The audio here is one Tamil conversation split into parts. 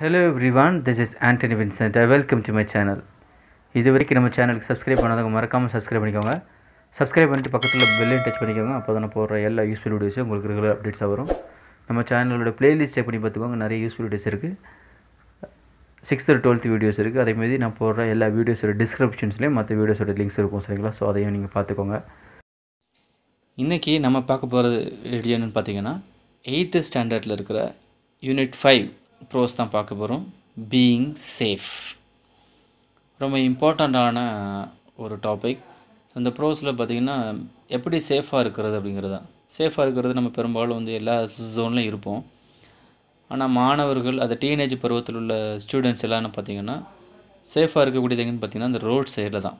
Hello everyone this is Antony Vincent welcome to my channel இது வரைக்கும் நம்ம சேனலுக்கு சப்ஸ்கிரைப் பண்ணாதவங்க மறக்காமல் சப்ஸ்கிரைப் பண்ணிக்கோங்க சப்ஸ்கிரைப் பண்ணிட்டு பக்கத்தில் பெல்லையும் டச் பண்ணிக்கோங்க அப்போ தான் போடுற எல்லா யூஸ்ஃபுல் வீடியோஸும் உங்களுக்கு ரெகுலர் அப்டேட்ஸாக வரும் நம்ம சேனலோட ப்ளேலிஸ்ட் செக் பண்ணி பார்த்துக்கோங்க நிறைய யூஸ்ஃபுல் வீடியோஸ் இருக்குது சிக்ஸ்த்து டுவெல்த் வீடியோஸ் இருக்குது அதேமாதிரி நான் போடுற எல்லா வீடியோஸோட டிஸ்கிரிப்ஷன்ஸ்லேயும் மற்ற வீடியோஸோட லிங்க்ஸ் இருக்கும் சரிங்களா ஸோ அதையும் நீங்கள் பார்த்துக்கோங்க இன்றைக்கி நம்ம பார்க்க போகிறது வீடியோன்னு பார்த்தீங்கன்னா எயித்து ஸ்டாண்டர்டில் இருக்கிற யூனிட் ஃபைவ் ப்ரோஸ் தான் பார்க்க போகிறோம் பீயிங் சேஃப் ரொம்ப இம்பார்ட்டண்ட்டான ஒரு டாபிக் அந்த ப்ரோஸில் பார்த்திங்கன்னா எப்படி சேஃபாக இருக்கிறது அப்படிங்கிறது தான் சேஃபாக இருக்கிறது நம்ம பெரும்பாலும் வந்து எல்லா ஜோன்லையும் இருப்போம் ஆனால் மாணவர்கள் அந்த டீனேஜ் பருவத்தில் உள்ள ஸ்டூடெண்ட்ஸ் எல்லாம் பார்த்திங்கன்னா சேஃபாக இருக்கக்கூடியதுங்கன்னு பார்த்திங்கன்னா அந்த ரோட் சைடில் தான்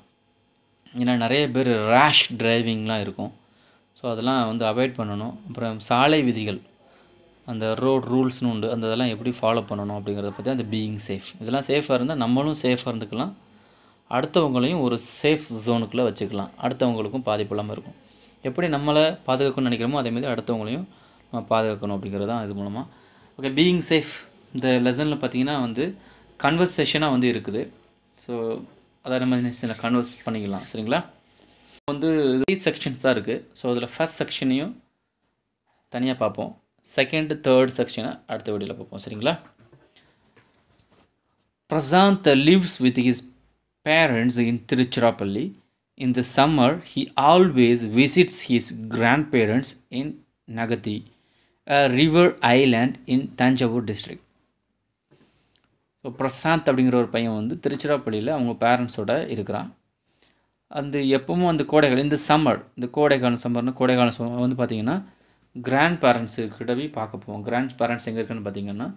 ஏன்னா நிறைய பேர் ரேஷ் டிரைவிங்லாம் இருக்கும் ஸோ அதெல்லாம் வந்து அவாய்ட் பண்ணணும் அப்புறம் சாலை விதிகள் அந்த ரோட் ரூல்ஸ்னு உண்டு அந்த இதெல்லாம் எப்படி ஃபாலோ பண்ணணும் அப்படிங்கிறத பற்றி அந்த பீயிங் சேஃப் இதெல்லாம் சேஃபாக இருந்தால் நம்மளும் சேஃபாக இருந்துக்கலாம் அடுத்தவங்களையும் ஒரு சேஃப் ஜோனுக்குள்ளே வச்சுக்கலாம் அடுத்தவங்களுக்கும் பாதிப்பு இல்லாமல் இருக்கும் எப்படி நம்மளை பாதுகாக்கணும்னு நினைக்கிறோமோ அதேமாதிரி அடுத்தவங்களையும் நம்ம பாதுகாக்கணும் அப்படிங்கிறது தான் இது மூலமாக ஓகே பீயிங் சேஃப் இந்த லெசனில் பார்த்திங்கன்னா வந்து கன்வர்சேஷனாக வந்து இருக்குது ஸோ அதை நம்ம சில கன்வர்ஸ் பண்ணிக்கலாம் சரிங்களா வந்து த்ரீ செக்ஷன்ஸாக இருக்குது ஸோ அதில் ஃபஸ்ட் செக்ஷனையும் தனியாக பார்ப்போம் செகண்ட் தேர்ட் செக்ஷனை அடுத்த வீடியோவில் பார்ப்போம் சரிங்களா Prashant lives with his parents in Tiruchirappalli in the summer he always visits his grandparents in Nagathi river island in Thanjavur district so Prashant அப்படிங்கிற ஒரு பையன் வந்து திருச்சிராப்பள்ளியில் அவங்க பேரண்ட்ஸோட இருக்கிறான் அந்த எப்பவும் அந்த கோடைகாலம் இந்த சம்மர் இந்த கோடைக்காலம் சம்மர்னு சம்மர் வந்து பார்த்திங்கன்னா கிராண்ட் பேரண்ட்ஸுக்கிட்ட போய் பார்க்க போவோம் கிராண்ட் பேரண்ட்ஸ் எங்கே இருக்குன்னு பார்த்திங்கன்னா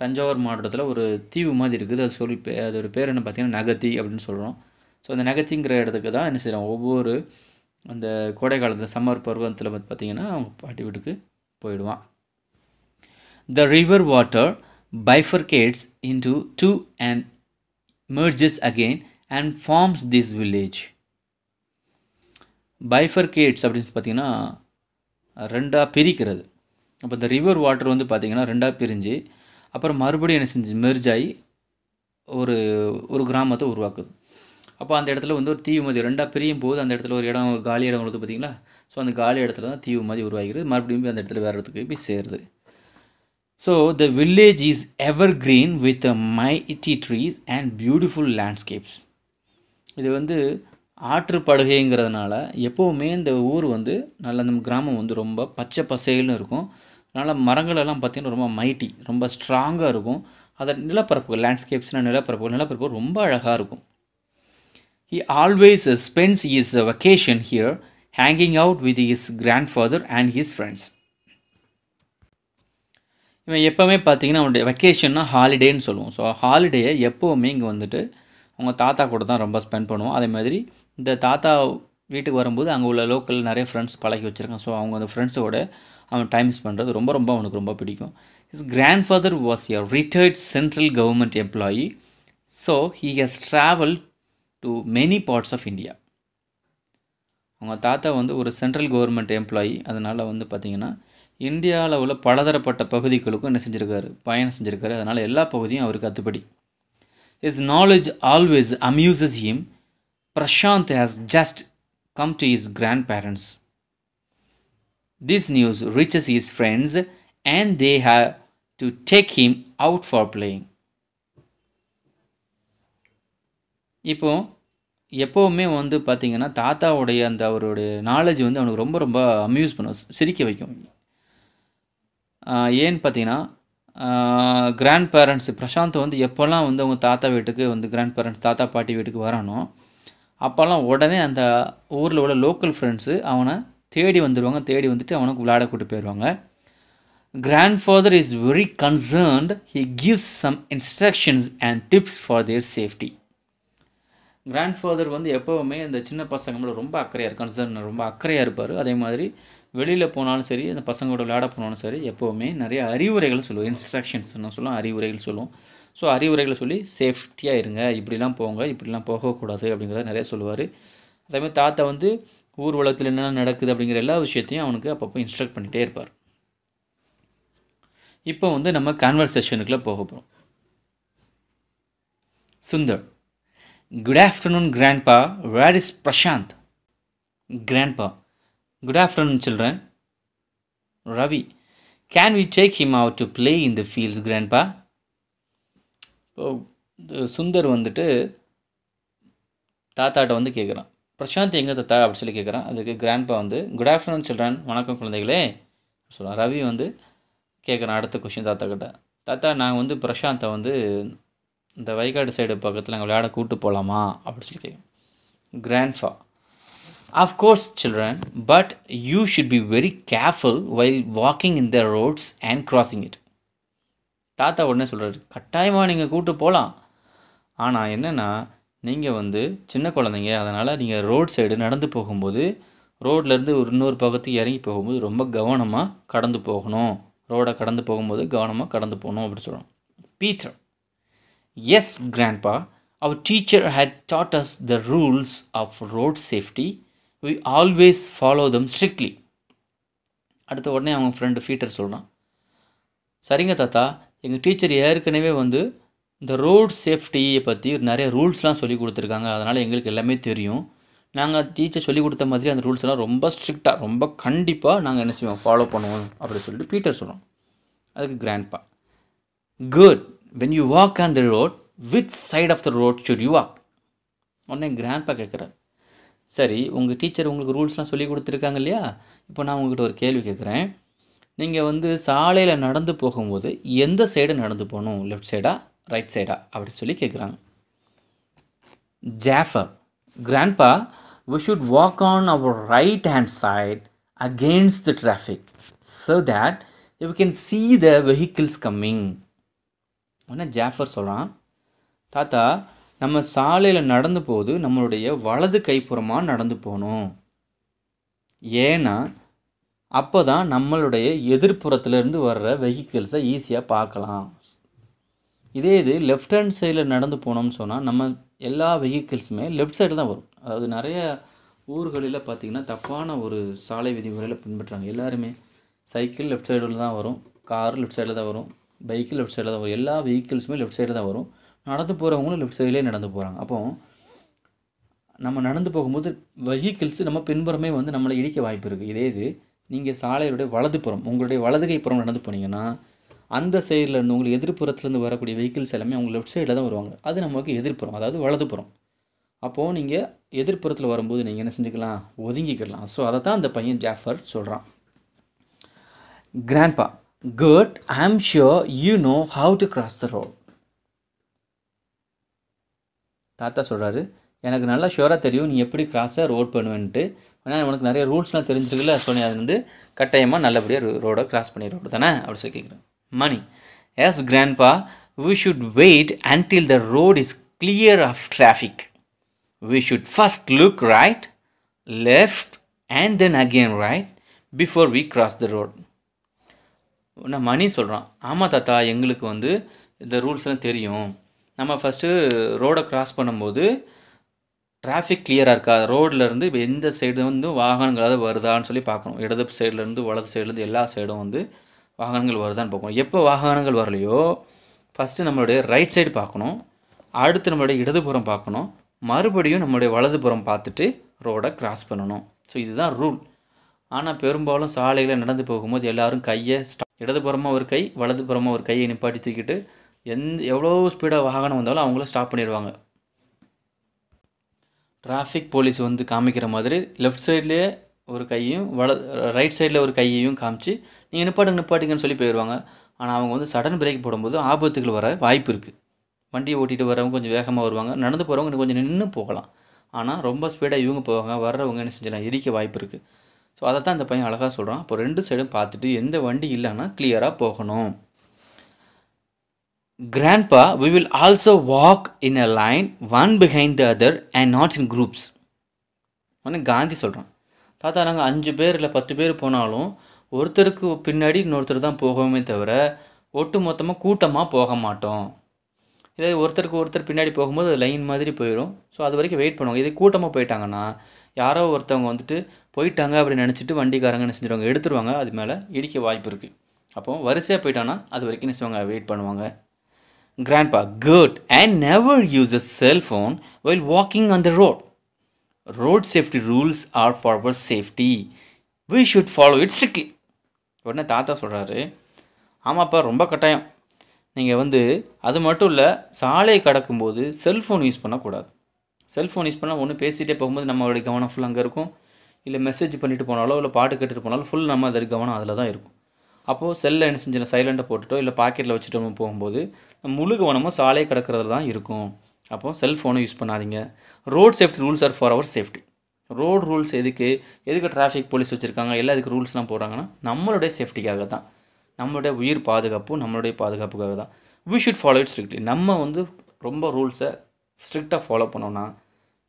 தஞ்சாவூர் மாவட்டத்தில் ஒரு தீவு மாதிரி இருக்குது அது சொல்லி அது ஒரு பேர் என்ன பார்த்தீங்கன்னா நகத்தி அப்படின்னு சொல்கிறோம் ஸோ அந்த நகத்திங்கிற இடத்துக்கு தான் என்ன செய்கிறோம் ஒவ்வொரு அந்த கோடை காலத்தில் சம்மர் பருவத்தில் வந்து பார்த்திங்கன்னா அவங்க பாட்டி வீட்டுக்கு போயிடுவான் the river water bifurcates to and merges merges and forms this village bifurcates அப்படின்னு பார்த்தீங்கன்னா ரெண்டாக பிரிக்கிறது அப்போ இந்த ரிவர் வாட்டர் வந்து பார்த்திங்கன்னா ரெண்டாக பிரிஞ்சு அப்புறம் மறுபடியும் என்ன செஞ்சு மெர்ஜாகி ஒரு ஒரு கிராமத்தை உருவாக்குது அப்போ அந்த இடத்துல வந்து ஒரு தீவு மதி ரெண்டாக பிரியும் போது அந்த இடத்துல ஒரு இடம் காலி இடம் வருது பார்த்திங்களா ஸோ அந்த காலி இடத்துல தான் தீவு மாதிரி உருவாகிறது மறுபடியும் போய் அந்த இடத்துல வேறு இடத்துக்கு போய் சேருது so the village is evergreen with mighty trees and beautiful landscapes இது வந்து ஆற்றுப்படுகைங்கிறதுனால எப்போவுமே இந்த ஊர் வந்து நல்ல இந்த கிராமம் வந்து ரொம்ப பச்சை பசேல்னு இருக்கும் அதனால் மரங்கள் எல்லாம் பார்த்திங்கன்னா ரொம்ப மைட்டி ரொம்ப ஸ்ட்ராங்காக இருக்கும் அதை நிலப்பரப்பு லேண்ட்ஸ்கேப்ஸ்னால் நிலப்பரப்பு நிலப்பரப்பு ரொம்ப அழகாக இருக்கும் he always spends is a vacation here hanging out with his grandfather and his friends இவன் எப்போவுமே பார்த்தீங்கன்னா அவனுடைய வெக்கேஷன்னா ஹாலிடேன்னு சொல்லுவோம் ஸோ ஹாலிடேயை எப்போவுமே இங்கே வந்துட்டு அவங்க தாத்தா கூட தான் ரொம்ப ஸ்பெண்ட் பண்ணுவோம் அதே மாதிரி இந்த தாத்தா வீட்டுக்கு வரும்போது அங்கே உள்ள லோக்கல் நிறைய ஃப்ரெண்ட்ஸ் பழகி வச்சுருக்கான் ஸோ அவங்க அந்த ஃப்ரெண்ட்ஸோட அவன் டைம் ஸ்பெண்ட் பண்ணுறது ரொம்ப ரொம்ப அவனுக்கு ரொம்ப பிடிக்கும் his grandfather was a retired central government employee so he has travel to many parts of India அவங்க தாத்தா வந்து ஒரு சென்ட்ரல் கவர்மெண்ட் எம்ப்ளாயி அதனால் வந்து பார்த்திங்கன்னா இந்தியாவில் உள்ள பலதரப்பட்ட பகுதிகளுக்கும் என்ன செஞ்சுருக்காரு பயணம் செஞ்சுருக்காரு அதனால் எல்லா பகுதியும் அவருக்கு அத்துப்படி His knowledge always amuses him. Prashant has just come to his grandparents. This news reaches his friends and they have to take him out for playing. இப்போ எப்போவுமே வந்து பார்த்தீங்கன்னா தாத்தாவுடைய அந்த அவருடைய நாலேஜ் வந்து அவனுக்கு ரொம்ப ரொம்ப அம்யூஸ் பண்ணும் சிரிக்க வைக்கும் ஏன்னு பார்த்தீங்கன்னா கிராண்ட் பேரண்ட்ஸு பிரசாந்த் வந்து எப்போல்லாம் வந்து அவங்க தாத்தா வீட்டுக்கு வந்து கிராண்ட் பேரண்ட்ஸ் தாத்தா பாட்டி வீட்டுக்கு வரானோ அப்போல்லாம் உடனே அந்த ஊரில் உள்ள லோக்கல் ஃப்ரெண்ட்ஸு அவனை தேடி வந்துடுவாங்க தேடி வந்துட்டு அவனுக்கு விளையாட கூட்டு போயிடுவாங்க grandfather is very concerned he gives some instructions and tips for their safety grandfather வந்து எப்போவுமே இந்த சின்ன பசங்களோட ரொம்ப அக்கறையாக கன்சர்ன் ரொம்ப அக்கறையாக இருப்பார் அதே மாதிரி வெளியில் போனாலும் சரி அந்த பசங்களோட விளையாட போனாலும் சரி எப்போவுமே நிறைய அறிவுரைகள் சொல்லுவோம் இன்ஸ்ட்ரக்ஷன்ஸ் என்ன சொல்லுவோம் அறிவுரைகள் சொல்லுவோம் ஸோ அறிவுரைகளை சொல்லி சேஃப்டியாக இருங்க இப்படிலாம் போங்க இப்படிலாம் போகக்கூடாது அப்படிங்கிறத நிறைய சொல்லுவார் அதேமாதிரி தாத்தா வந்து ஊர்வலத்தில் என்னென்ன நடக்குது அப்படிங்கிற எல்லா விஷயத்தையும் அவனுக்கு அப்பப்போ இன்ஸ்ட்ரக்ட் பண்ணிகிட்டே இருப்பார் இப்போ வந்து நம்ம கான்வர்சேஷனுக்குள்ளே போக போகிறோம் Sundar Good afternoon, Grandpa. Where is Prashant? Grandpa. Good afternoon children Ravi can we take him out to play in the fields Grandpa? இப்போ சுந்தர் வந்துட்டு தாத்தாட்ட வந்து கேட்குறான் பிரசாந்த் எங்கே தாத்தா அப்படி சொல்லி கேட்குறான் அதுக்கு கிராண்ட்பா வந்து குட் ஆஃப்டர்நூன் சில்ட்ரன் வணக்கம் குழந்தைகளே சொல்கிறான் ரவி வந்து கேட்குறான் அடுத்த கொஷின் தாத்தா கிட்ட தாத்தா நாங்கள் வந்து பிரசாந்தை வந்து இந்த வைகாடு சைடு பக்கத்தில் நாங்கள் விளையாட கூட்டு போகலாமா அப்படின்னு சொல்லி கேட்கும் grandpa of course children but you should be very careful while walking in the roads and crossing it தாத்தா உடனே சொல்கிறாரு கட்டாயமாக நீங்கள் கூட்டு போகலாம் ஆனால் என்னென்னா நீங்கள் வந்து சின்ன குழந்தைங்க அதனால் நீங்கள் ரோட் சைடு நடந்து போகும்போது ரோட்லேருந்து ஒரு இன்னொரு பக்கத்துக்கு இறங்கி போகும்போது ரொம்ப கவனமாக கடந்து போகணும் ரோடை கடந்து போகும்போது கவனமாக கடந்து போகணும் அப்படின்னு சொல்லணும் பீச்சர் Yes, Grandpa, our teacher had taught us the rules of road safety. We always follow them strictly. அடுத்த உடனே அவங்க ஃப்ரெண்டு ஃபீட்டர் சொல்கிறான் சரிங்க தாத்தா எங்கள் டீச்சர் ஏற்கனவே வந்து இந்த ரோட் சேஃப்டியை பற்றி நிறைய ரூல்ஸ்லாம் சொல்லி கொடுத்துருக்காங்க அதனால் எங்களுக்கு எல்லாமே தெரியும் நாங்கள் டீச்சர் சொல்லி கொடுத்த மாதிரி அந்த ரூல்ஸ்லாம் ரொம்ப ஸ்ட்ரிக்டாக ரொம்ப கண்டிப்பாக நாங்கள் என்ன செய்வோம் ஃபாலோ பண்ணுவோம் அப்படின்னு சொல்லிட்டு பீட்டர் சொல்கிறோம் அதுக்கு grandpa good when you walk on the road which side of the road should you walk உடனே கிராண்ட்பா கேட்குறாரு சரி உங்கள் டீச்சர் உங்களுக்கு ரூல்ஸ்லாம் சொல்லி கொடுத்துருக்காங்க இல்லையா இப்போ நான் உங்கள்கிட்ட ஒரு கேள்வி கேட்குறேன் நீங்கள் வந்து சாலையில் நடந்து போகும்போது எந்த சைடு நடந்து போகணும் லெஃப்ட் சைடா ரைட் சைடா அப்படின்னு சொல்லி கேட்குறாங்க Jafar grandpa we should walk on our right hand side against the traffic so that you can see the vehicles coming உடனே ஜாஃபர் சொல்கிறான் தாத்தா நம்ம சாலையில் நடந்து போது நம்மளுடைய வலது கைப்புறமாக நடந்து போகணும் ஏன்னா அப்போ தான் நம்மளுடைய எதிர்ப்புறத்துலேருந்து வர்ற வெஹிக்கிள்ஸை ஈஸியாக பார்க்கலாம் இதே இது லெஃப்ட் ஹேண்ட் சைடில் நடந்து போனோம்னு சொன்னால் நம்ம எல்லா வெஹிக்கிள்ஸுமே லெஃப்ட் சைடு தான் வரும் அதாவது நிறைய ஊர்களில் பார்த்திங்கன்னா தப்பான ஒரு சாலை விதிமுறையில் பின்பற்றுறாங்க எல்லாருமே சைக்கிள் லெஃப்ட் சைடில் தான் வரும் கார் லெஃப்ட் சைடில் தான் வரும் பைக்கு லெஃப்ட் சைடில் தான் வரும் எல்லா வெஹிக்கிள்ஸுமே லெஃப்ட் சைடில் தான் வரும் நடந்து போகிறவங்களும் லெஃப்ட் சைட்லேயே நடந்து போகிறாங்க அப்போது நம்ம நடந்து போகும்போது வெஹிக்கிள்ஸ் நம்ம பின்புறமே வந்து நம்மளை இடிக்க வாய்ப்பு இருக்குது இதே இது நீங்கள் சாலையுடைய வலதுப்புறம் உங்களுடைய வலதுகை புறம் நடந்து போனீங்கன்னா அந்த சைடில் இருந்து உங்களுக்கு எதிர்ப்புறத்துலேருந்து வரக்கூடிய வெஹிக்கிள்ஸ் எல்லாமே அவங்க லெஃப்ட் சைடில் தான் வருவாங்க அது நமக்கு எதிர்ப்புறம் அதாவது வலதுப்புறம் அப்போது நீங்கள் எதிர்ப்புறத்தில் வரும்போது நீங்கள் என்ன செஞ்சுக்கலாம் ஒதுங்கிக்கலாம் ஸோ அதை தான் அந்த பையன் ஜாஃபர் சொல்கிறான் grandpa Good, am sure you know how to cross the road. தாத்தா சொல்கிறாரு எனக்கு நல்லா ஷுவராக தெரியும் நீ எப்படி க்ராஸாக ரோட் பண்ணுவேன்ட்டு ஆனால் உனக்கு நிறைய ரூல்ஸ்லாம் தெரிஞ்சிருக்குல்ல ஸோ நீ அது வந்து கட்டாயமாக நல்லபடியாக ரோடை கிராஸ் பண்ணிடுறோம் தானே அப்படி சொல்லி கேட்குறேன் Mani yes grandpa we should wait until the road is clear of traffic we should first look right left and then again right before we cross the road நான் மணி சொல்கிறான் ஆமாம் தாத்தா எங்களுக்கு வந்து இந்த ரூல்ஸ்லாம் தெரியும் நம்ம ஃபஸ்ட்டு ரோடை க்ராஸ் பண்ணும்போது டிராஃபிக் கிளியராக இருக்கா ரோட்லேருந்து இப்போ எந்த சைடு வந்து வாகனங்களாவது வருதான்னு சொல்லி பார்க்கணும் இடது சைட்லேருந்து வலது சைட்லேருந்து எல்லா சைடும் வந்து வாகனங்கள் வருதான்னு பார்க்கணும் எப்போ வாகனங்கள் வரலையோ ஃபஸ்ட்டு நம்மளுடைய ரைட் சைடு பார்க்கணும் அடுத்து நம்மளுடைய இடதுபுறம் பார்க்கணும் மறுபடியும் நம்மளுடைய வலதுபுறம் பார்த்துட்டு ரோடை க்ராஸ் பண்ணணும் ஸோ இதுதான் ரூல் ஆனால் பெரும்பாலும் சாலையில் நடந்து போகும்போது எல்லோரும் கையை ஸ்டா இடதுபுறமாக ஒரு கை வலதுபுறமாக ஒரு கையை நிப்பாட்டி தூக்கிட்டு எந்த எவ்வளோ ஸ்பீடாக வாகனம் வந்தாலும் அவங்கள ஸ்டாப் பண்ணிடுவாங்க டிராஃபிக் போலீஸ் வந்து காமிக்கிற மாதிரி லெஃப்ட் சைட்லேயே ஒரு கையையும் வல ரைட் சைடில் ஒரு கையையும் காமிச்சு நீங்கள் நிப்பாட்டுங்க நிப்பாட்டிங்கன்னு சொல்லி போயிடுவாங்க ஆனால் அவங்க வந்து சடன் பிரேக் போடும்போது ஆபத்துகள் வர வாய்ப்பு இருக்குது வண்டியை ஓட்டிகிட்டு வரவங்க கொஞ்சம் வேகமாக வருவாங்க நடந்து போகிறவங்க கொஞ்சம் நின்று போகலாம் ஆனால் ரொம்ப ஸ்பீடாக இவங்க போவாங்க வர்றவங்க என்ன செஞ்சலாம் எரிக்க வாய்ப்பு இருக்குது ஸோ அதை தான் இந்த பையன் அழகாக சொல்கிறான் அப்போ ரெண்டு சைடும் பார்த்துட்டு எந்த வண்டி இல்லைன்னா கிளியராக போகணும் grandpa we will also walk in a line one behind the other and not in groups உடனே காந்தி சொல்கிறான் தாத்தா நாங்கள் அஞ்சு பேர் இல்லை பத்து பேர் போனாலும் ஒருத்தருக்கு பின்னாடி இன்னொருத்தர் தான் போகவுமே தவிர ஒட்டு மொத்தமாக கூட்டமாக போக மாட்டோம் இதே ஒருத்தருக்கு ஒருத்தர் பின்னாடி போகும்போது அது லைன் மாதிரி போயிடும் ஸோ அது வரைக்கும் வெயிட் பண்ணுவாங்க இதே கூட்டமாக போயிட்டாங்கன்னா யாரோ ஒருத்தவங்க வந்துட்டு போயிட்டாங்க அப்படின்னு நினச்சிட்டு வண்டிக்காரங்க என்ன செஞ்சுருவாங்க எடுத்துருவாங்க அது மேலே இடிக்க வாய்ப்பு இருக்குது அப்போ வரிசையாக போயிட்டான்னா அது வரைக்கும் என்ன செய்வாங்க வெயிட் பண்ணுவாங்க grandpa cared and never use a cellphone while walking on the road road safety rules are for our safety we should follow it strictly உடனே தாத்தா சொல்கிறாரு ஆமாப்பா ரொம்ப கட்டாயம் நீங்கள் வந்து அது மட்டும் இல்லை சாலையை கடக்கும்போது செல்ஃபோன் யூஸ் பண்ணக்கூடாது செல்ஃபோன் யூஸ் பண்ணால் ஒன்று பேசிகிட்டே போகும்போது நம்மளுடைய கவனம் ஃபுல்லாக அங்கே இருக்கும் இல்லை மெசேஜ் பண்ணிவிட்டு போனாலோ இல்லை பாட்டு கேட்டுட்டு போனாலும் ஃபுல் நம்ம அதில் கவனம் அதில் தான் இருக்கும் அப்போது செல்லில் என்ன செஞ்சல சைலண்ட்டை போட்டுட்டோ இல்லை பாக்கெட்டில் வச்சுட்டோம் போகும்போது முழு கவனமும் சாலையை கிடக்கிறதுல தான் இருக்கும் அப்போது செல்ஃபோனை யூஸ் பண்ணாதீங்க road safety rules are for our safety road rules எதுக்கு எதுக்கு டிராஃபிக் போலீஸ் வச்சுருக்காங்க எல்லா இதுக்கு ரூல்ஸ்லாம் போடுறாங்கன்னா நம்மளுடைய சேஃப்டிக்காக தான் நம்மளுடைய உயிர் பாதுகாப்பும் நம்மளுடைய பாதுகாப்புக்காக தான் we should follow it strictly நம்ம வந்து ரொம்ப ரூல்ஸை ஸ்ட்ரிக்டாக ஃபாலோ பண்ணோன்னா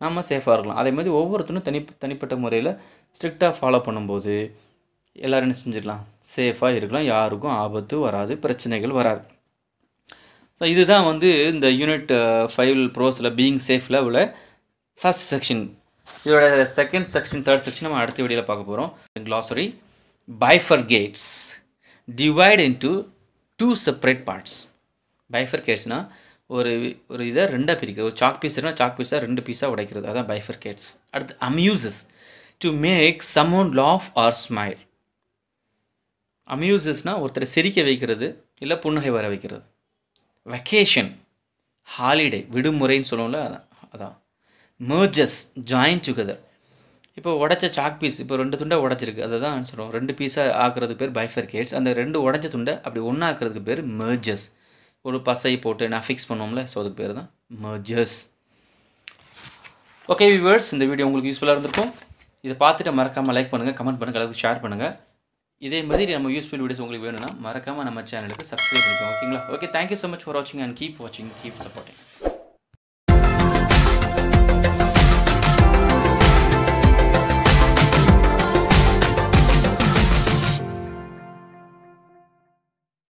நம்ம சேஃபாக இருக்கலாம் அதே மாதிரி ஒவ்வொருத்தரும் தனி தனிப்பட்ட முறையில் ஸ்ட்ரிக்டாக ஃபாலோ பண்ணும்போது எல்லோரும் என்ன செஞ்சிடலாம் சேஃபாக இருக்கலாம் யாருக்கும் ஆபத்து வராது பிரச்சனைகள் வராது ஸோ இதுதான் வந்து இந்த யூனிட் ஃபைவ் ப்ரோஸில் பீயிங் சேஃபில் உள்ள ஃபஸ்ட் செக்ஷன் இதோட செகண்ட் செக்ஷன் தேர்ட் செக்ஷன் நம்ம அடுத்த வீடியோவில் பார்க்க போகிறோம் bifurcates divide into two separate parts பைஃபர் கேட்ஸ்னால் ஒரு ஒரு இதை ரெண்டாக பிரிக்கிறது ஒரு சாக் பீஸ் இருந்தால் சாக் பீஸாக ரெண்டு பீஸாக உடைக்கிறது அதான் கேட்ஸ் அடுத்து amuses to make someone laugh or smile அம்யூசஸ்னால் ஒருத்தரை சிரிக்க வைக்கிறது இல்லை புன்னகை வர வைக்கிறது வெக்கேஷன் ஹாலிடே விடுமுறைன்னு சொல்லுவோம்ல அதான் அதான் மர்ஜஸ் ஜாயின் டுகெதர் இப்போ உடச்ச சாக் பீஸ் இப்போ ரெண்டு துண்டை உடச்சிருக்கு அதை தான் சொல்லுவோம் ரெண்டு பீஸாக ஆக்கிறது பேர் பைஃபர் கேட்ஸ் அந்த ரெண்டு உடஞ்ச துண்டை அப்படி ஒன்றாக்குறதுக்கு பேர் மர்ஜஸ் ஒரு பசை போட்டு நான் ஃபிக்ஸ் பண்ணுவோம்ல ஸோ அதுக்கு பேர் தான் மர்ஜர்ஸ் ஓகே வியூவர்ஸ் இந்த வீடியோ உங்களுக்கு யூஸ்ஃபுல்லாக இருந்திருக்கும் இதை பார்த்துட்டு மறக்காமல் லைக் பண்ணுங்கள் கமெண்ட் பண்ணுங்கள் எல்லாத்துக்கும் ஷேர் பண்ணுங்கள் இதே மாதிரி நம்ம யூஸ்ஃபுல் வீடியோஸ் உங்களுக்கு வேணும்னா மறக்காமல் நம்ம சேனலுக்கு சப்ஸ்கிரைப் பண்ணிக்கோங்க ஓகேங்களா okay thank you so much for வாட்சிங் அண்ட் கீப் வாட்சிங் கீப் சப்போர்ட்டிங்